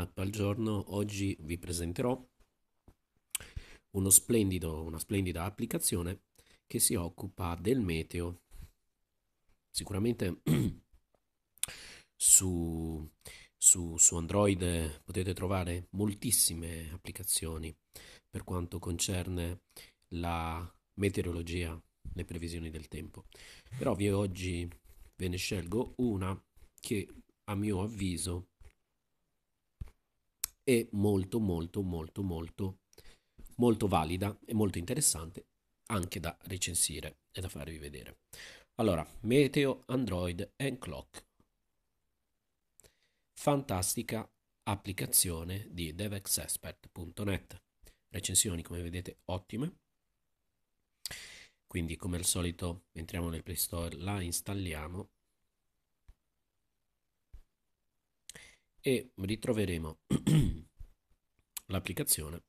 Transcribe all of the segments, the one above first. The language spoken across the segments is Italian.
app al giorno. Oggi vi presenterò uno splendido, una splendida applicazione che si occupa del meteo. Sicuramente su, su, su Android potete trovare moltissime applicazioni per quanto concerne la meteorologia, le previsioni del tempo. Però vi oggi ve ne scelgo una che a mio avviso è molto molto molto molto molto valida e molto interessante anche da recensire e da farvi vedere. Allora, Meteo Android and Clock. Fantastica applicazione di devexexpert.net. Recensioni, come vedete, ottime. Quindi, come al solito, entriamo nel Play Store, la installiamo e ritroveremo l'applicazione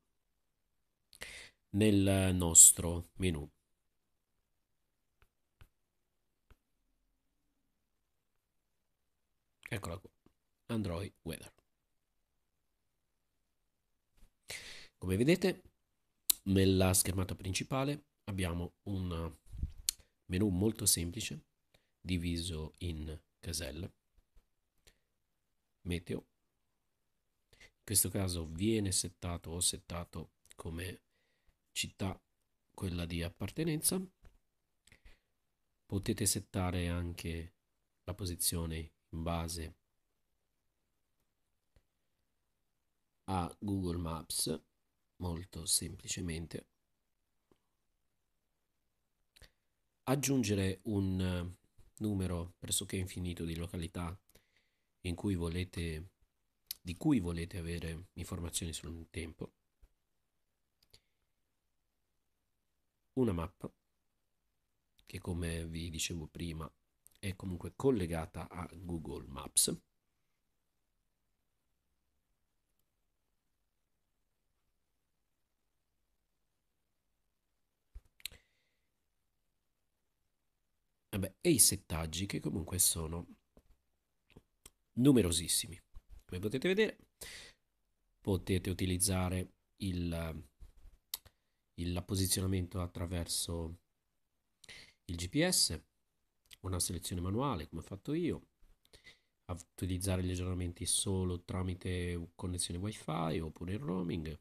nel nostro menu. Eccola qua, Android Weather. Come vedete, nella schermata principale abbiamo un menu molto semplice diviso in caselle meteo. In questo caso viene settato o settato come città quella di appartenenza. Potete settare anche la posizione in base a Google Maps molto semplicemente. Aggiungere un numero pressoché infinito di località in cui volete, di cui volete avere informazioni sul tempo, una mappa che come vi dicevo prima è comunque collegata a Google Maps. e i settaggi che comunque sono numerosissimi. Come potete vedere, potete utilizzare il, il posizionamento attraverso il GPS, una selezione manuale come ho fatto io, utilizzare gli aggiornamenti solo tramite connessione wifi oppure il roaming,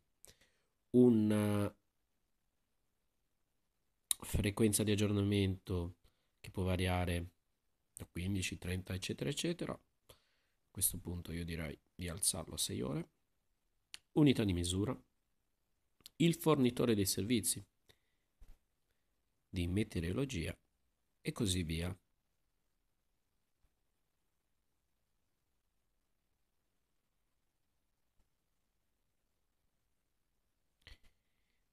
una eh, frequenza di aggiornamento che può variare da 15, 30 eccetera eccetera, questo punto io direi di alzarlo a 6 ore. Unità di misura. Il fornitore dei servizi di meteorologia e così via.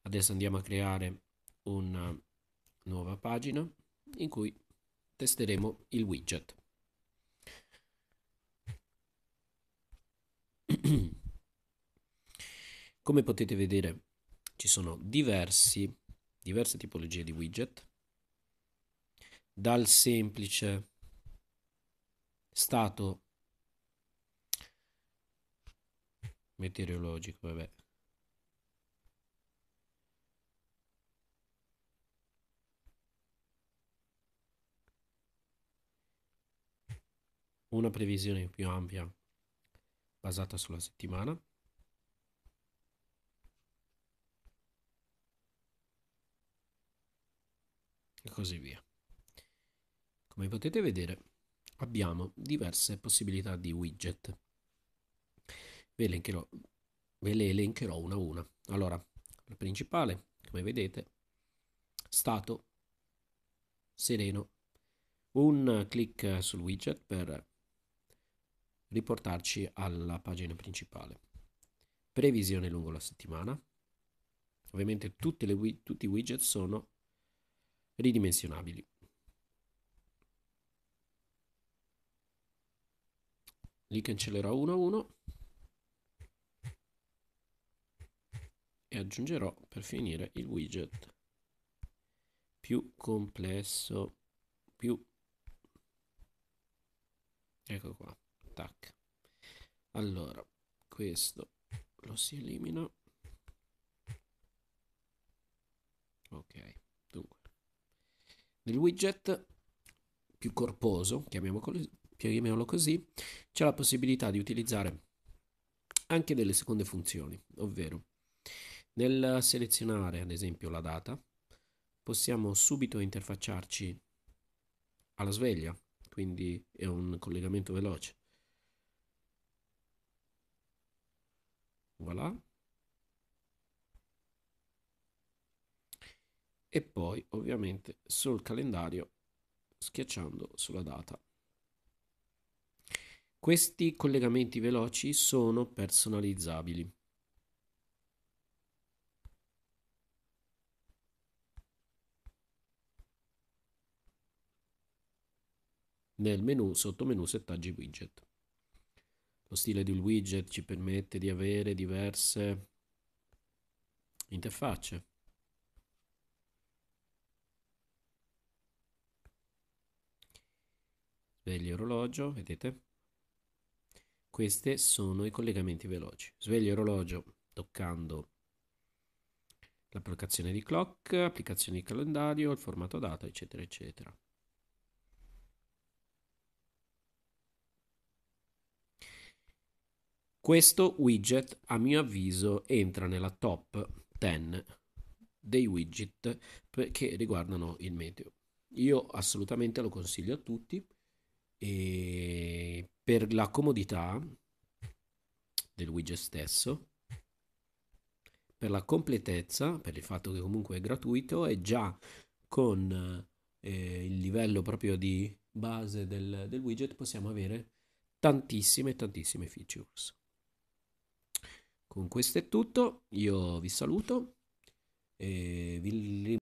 Adesso andiamo a creare una nuova pagina in cui testeremo il widget. Come potete vedere ci sono diversi, diverse tipologie di widget, dal semplice stato meteorologico, vabbè. Una previsione più ampia basata sulla settimana e così via. Come potete vedere abbiamo diverse possibilità di widget. Ve, elencherò, ve le elencherò una a una. Allora, il principale, come vedete, stato sereno. Un clic sul widget per riportarci alla pagina principale. Previsione lungo la settimana. Ovviamente le, tutti i widget sono ridimensionabili. Li cancellerò uno a uno e aggiungerò per finire il widget più complesso più ecco qua tac allora questo lo si elimina ok dunque nel widget più corposo chiamiamolo così c'è la possibilità di utilizzare anche delle seconde funzioni ovvero nel selezionare ad esempio la data possiamo subito interfacciarci alla sveglia quindi è un collegamento veloce Voilà. E poi ovviamente sul calendario schiacciando sulla data. Questi collegamenti veloci sono personalizzabili. nel menu sotto menu settaggi widget lo stile di un widget ci permette di avere diverse interfacce. Sveglio orologio, vedete? Questi sono i collegamenti veloci. Sveglio orologio toccando l'applicazione di clock, applicazione di calendario, il formato data, eccetera, eccetera. Questo widget, a mio avviso, entra nella top 10 dei widget che riguardano il meteo. Io assolutamente lo consiglio a tutti e per la comodità del widget stesso, per la completezza, per il fatto che comunque è gratuito e già con eh, il livello proprio di base del, del widget possiamo avere tantissime tantissime features. Con questo è tutto, io vi saluto e vi